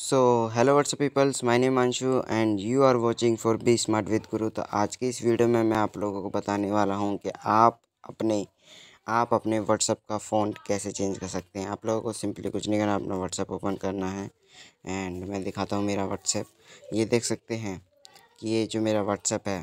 So hello what's up peoples my name Anshu and you are watching for be smart with Guru तो आज की इस video में मैं आप लोगों को बताने वाला हूं कि आप अपने आप अपने व्हाट्सअप का फोन कैसे चेंज कर सकते हैं आप लोगों को सिंपली कुछ नहीं करना अपना व्हाट्सअप ओपन करना है एंड मैं दिखाता हूँ मेरा व्हाट्सएप ये देख सकते हैं कि ये जो मेरा व्हाट्सएप है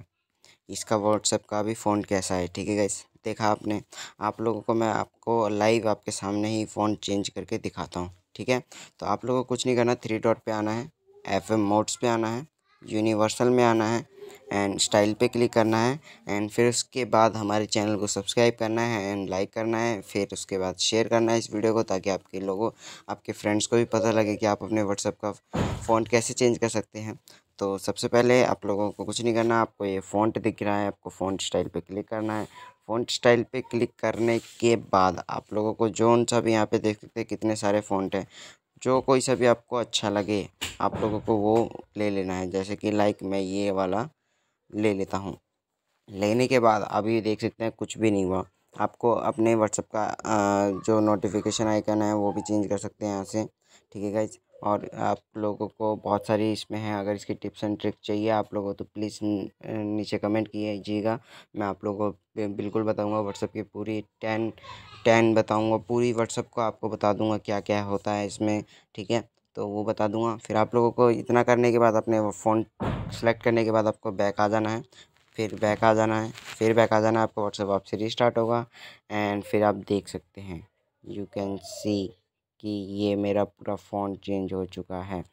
इसका व्हाट्सएप का भी फ़ोन कैसा है ठीक है गैस देखा आपने आप लोगों को मैं आपको लाइव आपके सामने ही फोन चेंज करके दिखाता हूँ ठीक है तो आप लोगों को कुछ नहीं करना थ्री डॉट पे आना है एफ एम मोड्स पे आना है यूनिवर्सल में आना है एंड स्टाइल पे क्लिक करना है एंड फिर उसके बाद हमारे चैनल को सब्सक्राइब करना है एंड लाइक करना है फिर उसके बाद शेयर करना है इस वीडियो को ताकि आपके लोगों आपके फ्रेंड्स को भी पता लगे कि आप अपने व्हाट्सअप का फ़ॉन्ट कैसे चेंज कर सकते हैं तो सबसे पहले आप लोगों को कुछ नहीं करना आपको ये फ़ॉन्ट दिख रहा है आपको फ़ॉन्ट स्टाइल पे क्लिक करना है फ़ॉन्ट स्टाइल पे क्लिक करने के बाद आप लोगों को जोन सा भी यहाँ पे देख सकते हैं कितने सारे फ़ॉन्ट हैं जो कोई सा भी आपको अच्छा लगे आप लोगों को वो ले लेना है जैसे कि लाइक मैं ये वाला ले लेता हूँ लेने के बाद अभी देख सकते हैं कुछ भी नहीं हुआ आपको अपने व्हाट्सअप का जो नोटिफिकेशन आइकन है वो भी चेंज कर सकते हैं यहाँ से ठीक है गाइज और आप लोगों को बहुत सारी इसमें हैं अगर इसकी टिप्स एंड ट्रिक चाहिए आप लोगों तो प्लीज़ नीचे कमेंट कीजिएगा मैं आप लोगों को बिल्कुल बताऊंगा व्हाट्सअप की पूरी टेन टेन बताऊंगा पूरी व्हाट्सअप को आपको बता दूंगा क्या क्या होता है इसमें ठीक है तो वो बता दूंगा फिर आप लोगों को इतना करने के बाद अपने फ़ोन सेलेक्ट करने के बाद आपको बैक आ जाना है फिर बैक आ जाना है फिर बैक आ जाना है आपका व्हाट्सअप आपसे रिस्टार्ट होगा एंड फिर आप देख सकते हैं यू कैन सी कि ये मेरा पूरा फ़ॉन्ट चेंज हो चुका है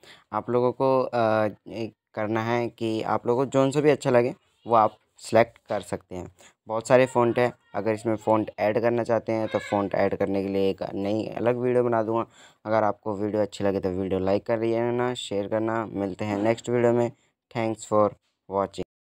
आप लोगों को आ, करना है कि आप लोगों को जौन सा भी अच्छा लगे वो आप सेलेक्ट कर सकते हैं बहुत सारे फ़ॉन्ट हैं अगर इसमें फ़ॉन्ट ऐड करना चाहते हैं तो फ़ॉन्ट ऐड करने के लिए एक नई अलग वीडियो बना दूंगा अगर आपको वीडियो अच्छी लगे तो वीडियो लाइक कर लेना शेयर करना मिलते हैं हाँ। नेक्स्ट वीडियो में थैंक्स फॉर वॉचिंग